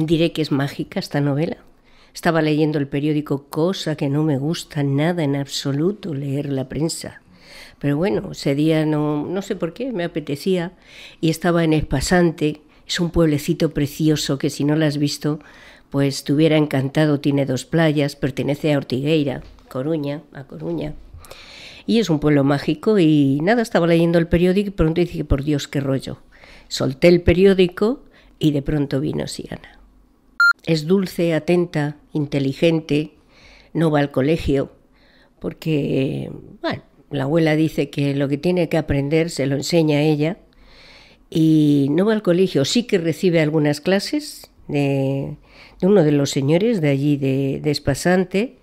Diré que es mágica esta novela. Estaba leyendo el periódico, cosa que no me gusta nada en absoluto leer la prensa. Pero bueno, ese día no, no sé por qué, me apetecía y estaba en Espasante, es un pueblecito precioso que si no lo has visto, pues te encantado, tiene dos playas, pertenece a Ortigueira, Coruña, a Coruña. Y es un pueblo mágico y nada, estaba leyendo el periódico y pronto dije, por Dios, qué rollo. Solté el periódico y de pronto vino Siana. Es dulce, atenta, inteligente, no va al colegio, porque, la abuela dice que lo que tiene que aprender se lo enseña ella y no va al colegio, sí que recibe algunas clases de, uno de los señores de allí de, de Espasante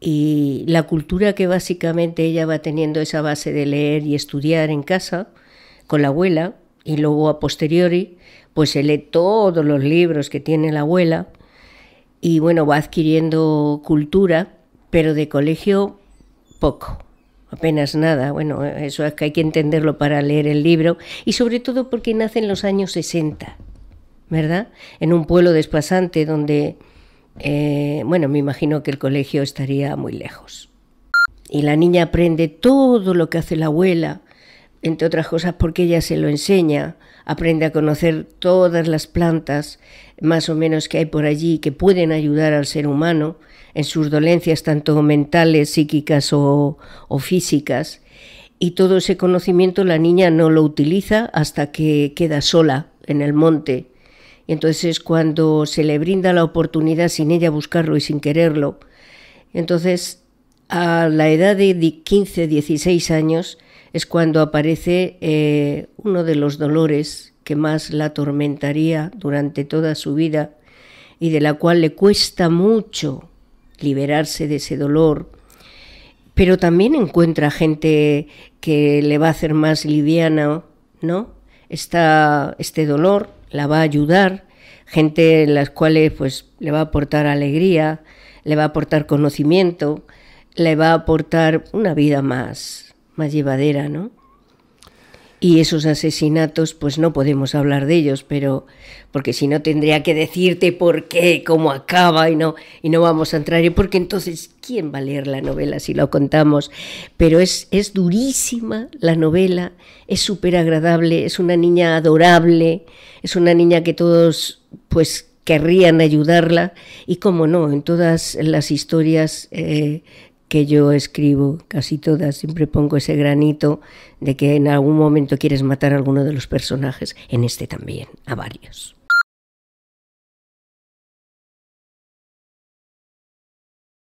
y la cultura que básicamente ella va teniendo esa base de leer y estudiar en casa con la abuela y luego a posteriori pues se lee todos los libros que tiene la abuela y bueno, va adquiriendo cultura, pero de colegio poco, apenas nada. Bueno, eso es que hay que entenderlo para leer el libro y sobre todo porque nace en los años 60, ¿verdad? En un pueblo despasante donde, eh, bueno, me imagino que el colegio estaría muy lejos. Y la niña aprende todo lo que hace la abuela, entre otras cosas porque ella se lo enseña, aprende a conocer todas las plantas más o menos que hay por allí que pueden ayudar al ser humano en sus dolencias tanto mentales, psíquicas o, físicas. Y todo ese conocimiento la niña no lo utiliza hasta que queda sola en el monte. Y entonces cuando se le brinda la oportunidad sin ella buscarlo y sin quererlo, entonces a la edad de 15, 16 años, es cuando aparece eh, uno de los dolores que más la atormentaría durante toda su vida y de la cual le cuesta mucho liberarse de ese dolor, pero también encuentra gente que le va a hacer más liviana, ¿no? este dolor la va a ayudar, gente en las cuales pues le va a aportar alegría, le va a aportar conocimiento, le va a aportar una vida más, más llevadera, ¿no? Y esos asesinatos, pues no podemos hablar de ellos, pero porque si no tendría que decirte por qué, cómo acaba y no y no vamos a entrar, porque entonces quién va a leer la novela si la contamos. Pero es es durísima la novela, es súper agradable, es una niña adorable, es una niña que todos pues querrían ayudarla y como no, en todas las historias eh, que yo escribo, casi todas, siempre pongo ese granito de que en algún momento quieres matar a alguno de los personajes, en este también, a varios.